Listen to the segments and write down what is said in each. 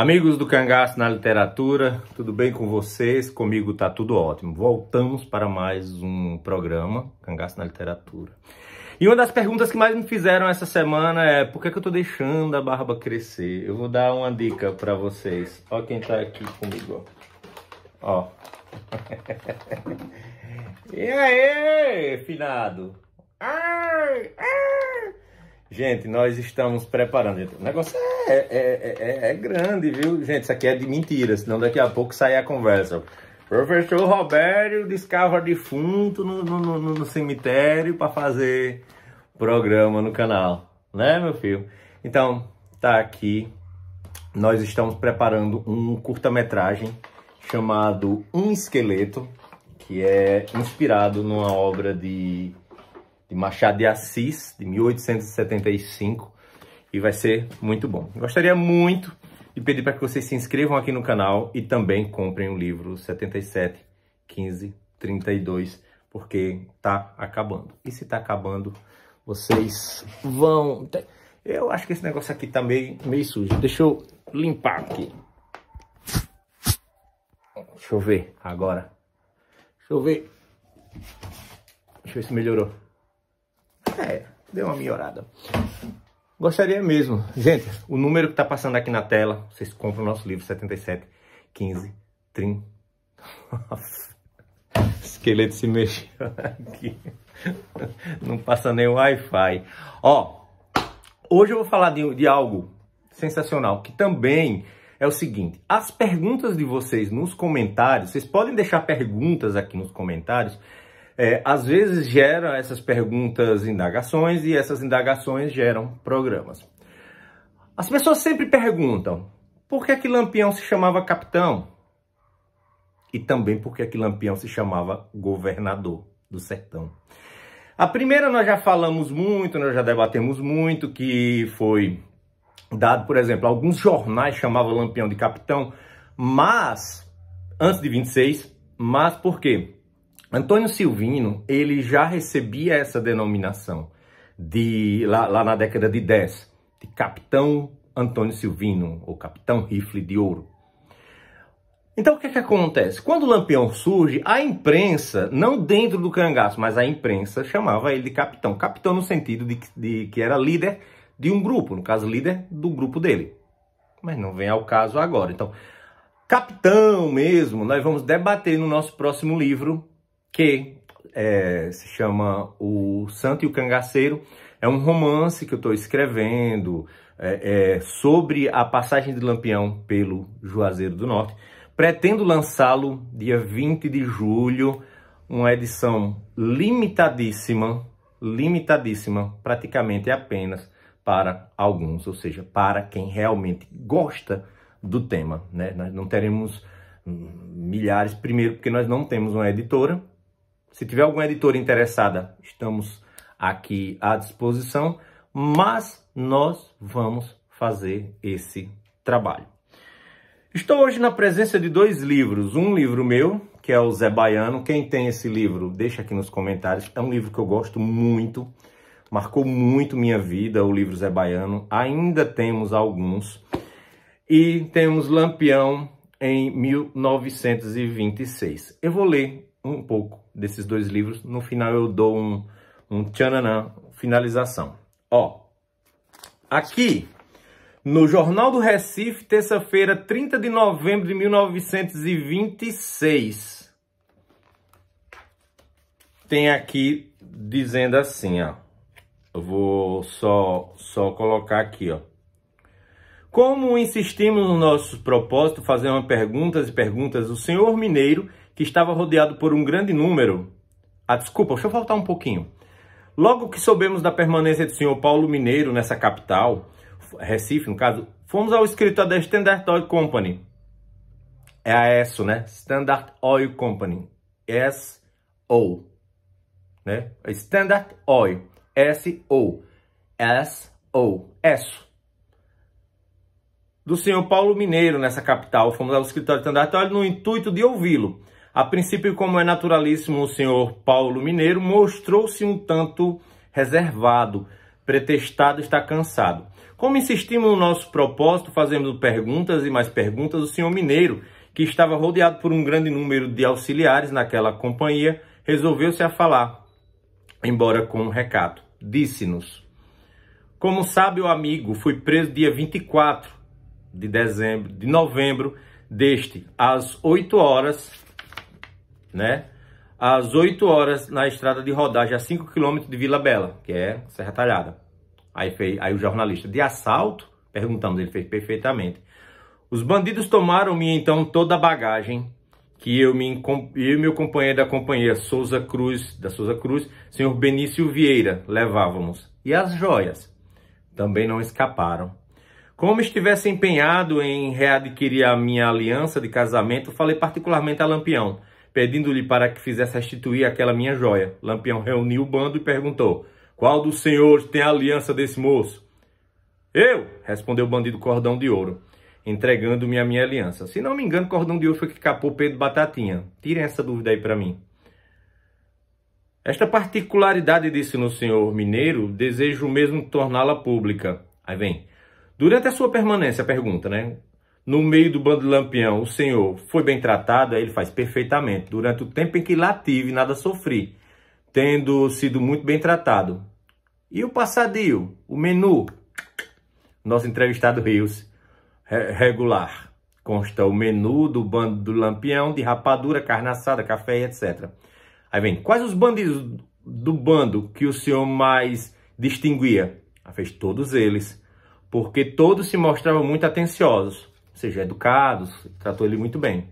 Amigos do Cangaço na Literatura, tudo bem com vocês? Comigo tá tudo ótimo. Voltamos para mais um programa, Cangaço na Literatura. E uma das perguntas que mais me fizeram essa semana é por que, que eu tô deixando a barba crescer? Eu vou dar uma dica para vocês. Ó quem tá aqui comigo, ó. ó. e aí, finado? Ai, ai. Gente, nós estamos preparando. O negócio é é é, é, é, é, grande, viu? Gente, isso aqui é de mentira, senão daqui a pouco sai a conversa. Professor Roberto descava defunto no, no, no, no cemitério para fazer programa no canal, né, meu filho? Então, tá aqui. Nós estamos preparando um curta-metragem chamado Um Esqueleto, que é inspirado numa obra de, de Machado de Assis, de 1875, e vai ser muito bom. Gostaria muito de pedir para que vocês se inscrevam aqui no canal e também comprem o livro 77 15 32, porque tá acabando. E se tá acabando, vocês vão... Eu acho que esse negócio aqui tá meio, meio sujo. Deixa eu limpar aqui. Deixa eu ver agora. Deixa eu ver. Deixa eu ver se melhorou. É, deu uma melhorada. Gostaria mesmo. Gente, o número que está passando aqui na tela, vocês compram o nosso livro 77 15 30. Nossa. Esqueleto se mexeu aqui. Não passa nem o Wi-Fi. Ó, hoje eu vou falar de, de algo sensacional que também é o seguinte: as perguntas de vocês nos comentários, vocês podem deixar perguntas aqui nos comentários é, às vezes gera essas perguntas indagações e essas indagações geram programas. As pessoas sempre perguntam por que, é que Lampião se chamava capitão e também por que, é que Lampião se chamava governador do sertão. A primeira nós já falamos muito, nós já debatemos muito, que foi dado, por exemplo, alguns jornais chamavam Lampião de capitão, mas antes de 26, mas por quê? Antônio Silvino, ele já recebia essa denominação de lá, lá na década de 10, de Capitão Antônio Silvino, ou Capitão Rifle de Ouro. Então o que, é que acontece? Quando o Lampião surge, a imprensa, não dentro do cangaço, mas a imprensa chamava ele de capitão. Capitão no sentido de, de que era líder de um grupo, no caso líder do grupo dele. Mas não vem ao caso agora. Então, capitão mesmo, nós vamos debater no nosso próximo livro que é, se chama O Santo e o Cangaceiro. É um romance que eu estou escrevendo é, é, sobre a passagem de Lampião pelo Juazeiro do Norte. Pretendo lançá-lo dia 20 de julho, uma edição limitadíssima, limitadíssima, praticamente apenas para alguns, ou seja, para quem realmente gosta do tema. Né? Nós não teremos hum, milhares, primeiro porque nós não temos uma editora, se tiver alguma editora interessada, estamos aqui à disposição, mas nós vamos fazer esse trabalho. Estou hoje na presença de dois livros. Um livro meu, que é o Zé Baiano. Quem tem esse livro, deixa aqui nos comentários. É um livro que eu gosto muito, marcou muito minha vida, o livro Zé Baiano. Ainda temos alguns. E temos Lampião em 1926. Eu vou ler um pouco desses dois livros. No final eu dou um, um tchananã, finalização. Ó, aqui no Jornal do Recife, terça-feira, 30 de novembro de 1926. Tem aqui dizendo assim, ó. Eu vou só, só colocar aqui, ó. Como insistimos no nosso propósito, uma perguntas e perguntas, o senhor mineiro que estava rodeado por um grande número. Ah, desculpa, deixa eu voltar um pouquinho. Logo que soubemos da permanência do senhor Paulo Mineiro nessa capital, Recife, no caso, fomos ao escritório da Standard Oil Company. É a ESO, né? Standard Oil Company. S-O. Né? É Standard Oil. S-O. S-O. ESO. Do senhor Paulo Mineiro nessa capital, fomos ao escritório da Standard Oil no intuito de ouvi-lo a princípio, como é naturalíssimo, o senhor Paulo Mineiro mostrou-se um tanto reservado, pretextado, está cansado. Como insistimos no nosso propósito, fazendo perguntas e mais perguntas, o senhor Mineiro, que estava rodeado por um grande número de auxiliares naquela companhia, resolveu-se a falar, embora com um recato. Disse-nos: Como sabe o amigo, fui preso dia 24 de dezembro, de novembro deste, às 8 horas né? Às 8 horas na estrada de rodagem a 5 km de Vila Bela, que é Serra Talhada. Aí, fez, aí o jornalista, de assalto? Perguntamos, ele fez perfeitamente. Os bandidos tomaram-me então toda a bagagem que eu, me, e meu companheiro da companhia Souza Cruz, da Souza Cruz, senhor Benício Vieira, levávamos. E as joias também não escaparam. Como estivesse empenhado em readquirir a minha aliança de casamento, falei particularmente a Lampião pedindo-lhe para que fizesse restituir aquela minha joia. Lampião reuniu o bando e perguntou: Qual dos senhores tem a aliança desse moço? Eu, respondeu o bandido Cordão de Ouro, entregando-me a minha aliança. Se não me engano, Cordão de Ouro foi que capou Pedro Batatinha. Tirem essa dúvida aí para mim. Esta particularidade, disse no senhor mineiro, desejo mesmo torná-la pública. Aí vem. Durante a sua permanência, pergunta, né? no meio do bando de Lampião, o Senhor foi bem tratado, ele faz perfeitamente. Durante o tempo em que lá tive, nada sofri, tendo sido muito bem tratado. E o passadio, o menu, nosso entrevistado Rios, regular. Consta o menu do bando do Lampião, de rapadura, carne assada, café etc. Aí vem, quais os bandidos do bando que o senhor mais distinguia? Aí ah, fez todos eles, porque todos se mostravam muito atenciosos seja, educados, tratou ele muito bem.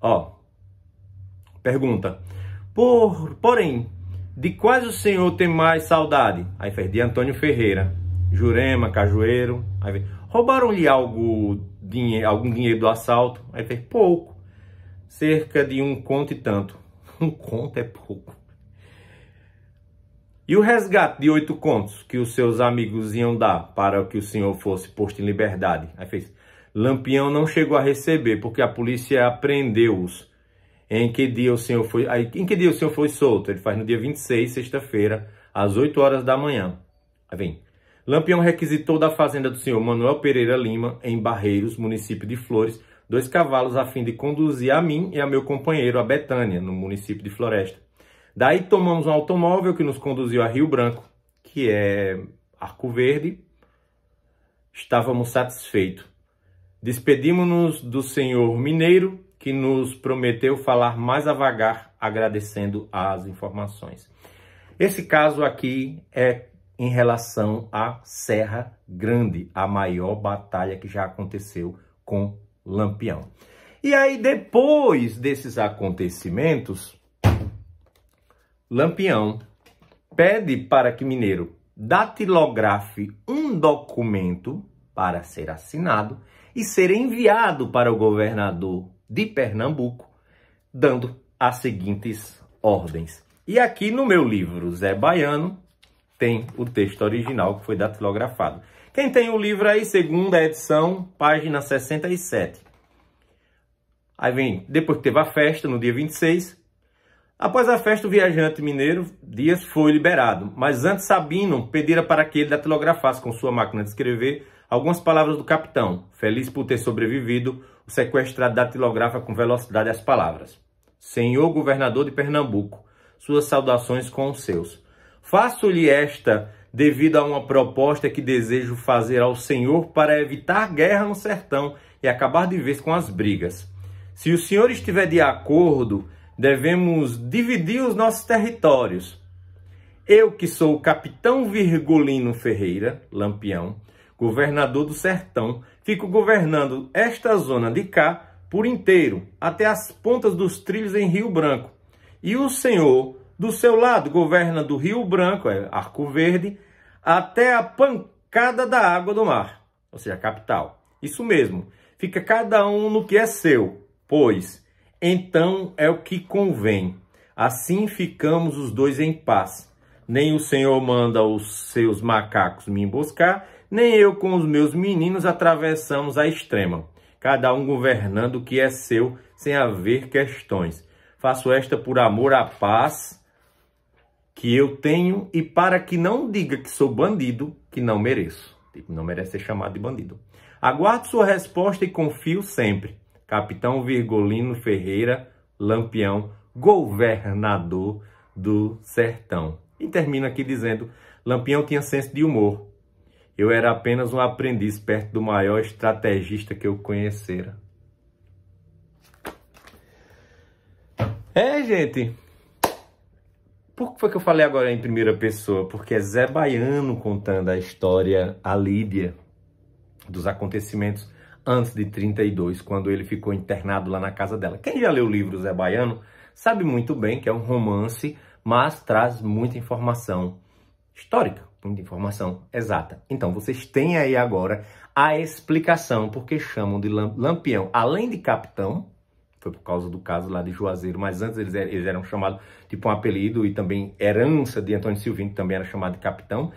Ó, pergunta. Por, porém, de quais o senhor tem mais saudade? Aí fez de Antônio Ferreira, Jurema, Cajueiro. Aí fez, roubaram-lhe algo, dinheiro, algum dinheiro do assalto? Aí fez pouco, cerca de um conto e tanto. Um conto é pouco. E o resgate de oito contos que os seus amigos iam dar para que o senhor fosse posto em liberdade? Aí fez. Lampião não chegou a receber, porque a polícia apreendeu-os. Em que dia o senhor foi. Aí, em que dia o senhor foi solto? Ele faz no dia 26, sexta-feira, às 8 horas da manhã. Aí vem. Lampião requisitou da fazenda do senhor Manuel Pereira Lima, em Barreiros, município de Flores, dois cavalos a fim de conduzir a mim e a meu companheiro a Betânia, no município de Floresta Daí tomamos um automóvel que nos conduziu a Rio Branco, que é Arco Verde. Estávamos satisfeitos. Despedimos-nos do senhor mineiro, que nos prometeu falar mais avagar, agradecendo as informações. Esse caso aqui é em relação à Serra Grande, a maior batalha que já aconteceu com Lampião. E aí, depois desses acontecimentos, Lampião pede para que Mineiro datilografe um documento para ser assinado e ser enviado para o governador de Pernambuco, dando as seguintes ordens. E aqui no meu livro Zé Baiano tem o texto original que foi datilografado. Quem tem o livro aí, segunda edição, página 67. Aí vem, depois que teve a festa, no dia 26, Após a festa, o viajante mineiro Dias foi liberado, mas antes Sabino pedira para que ele datilografasse com sua máquina de escrever algumas palavras do capitão. Feliz por ter sobrevivido, o sequestrado datilografa com velocidade as palavras. Senhor governador de Pernambuco, suas saudações com os seus. Faço-lhe esta devido a uma proposta que desejo fazer ao senhor para evitar guerra no sertão e acabar de vez com as brigas. Se o senhor estiver de acordo, devemos dividir os nossos territórios. Eu, que sou o capitão Virgulino Ferreira, Lampião, governador do sertão, fico governando esta zona de cá por inteiro, até as pontas dos trilhos em Rio Branco. E o senhor, do seu lado, governa do Rio Branco, é Arco Verde, até a pancada da água do mar, ou seja, a capital. Isso mesmo, fica cada um no que é seu, pois então é o que convém. Assim ficamos os dois em paz. Nem o Senhor manda os seus macacos me emboscar, nem eu com os meus meninos atravessamos a extrema, cada um governando o que é seu, sem haver questões. Faço esta por amor à paz que eu tenho e para que não diga que sou bandido, que não mereço. Tipo, não merece ser chamado de bandido. Aguardo sua resposta e confio sempre capitão Virgolino Ferreira Lampião, governador do sertão. E termina aqui dizendo: Lampião tinha senso de humor. Eu era apenas um aprendiz perto do maior estrategista que eu conhecera. É, gente. Por que foi que eu falei agora em primeira pessoa? Porque é Zé Baiano contando a história, a Lídia, dos acontecimentos antes de 32, quando ele ficou internado lá na casa dela. Quem já leu o livro Zé Baiano sabe muito bem que é um romance, mas traz muita informação histórica, muita informação exata. Então vocês têm aí agora a explicação porque chamam de Lampião, além de capitão, foi por causa do caso lá de Juazeiro, mas antes eles, er-, eles eram chamados, tipo um apelido e também herança de Antônio Silvino, que também era chamado de capitão.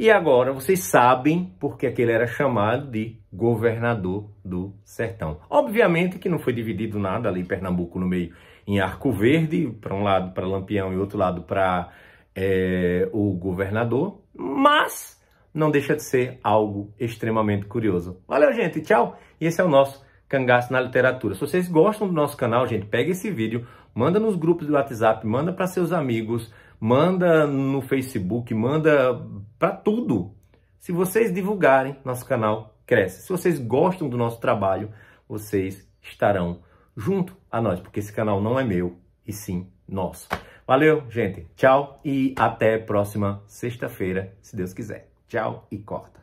E agora vocês sabem porque aquele era chamado de governador do sertão. Obviamente que não foi dividido nada ali Pernambuco no meio em Arco Verde, para um lado para Lampião e outro lado para é, o governador, mas não deixa de ser algo extremamente curioso. Valeu, gente, tchau! E esse é o nosso Cangaço na Literatura. Se vocês gostam do nosso canal, gente, pega esse vídeo, manda nos grupos de WhatsApp, manda para seus amigos, manda no Facebook, manda para tudo. Se vocês divulgarem, nosso canal cresce. Se vocês gostam do nosso trabalho, vocês estarão junto a nós, porque esse canal não é meu e sim nosso. Valeu, gente. Tchau e até próxima sexta-feira, se Deus quiser. Tchau e corta.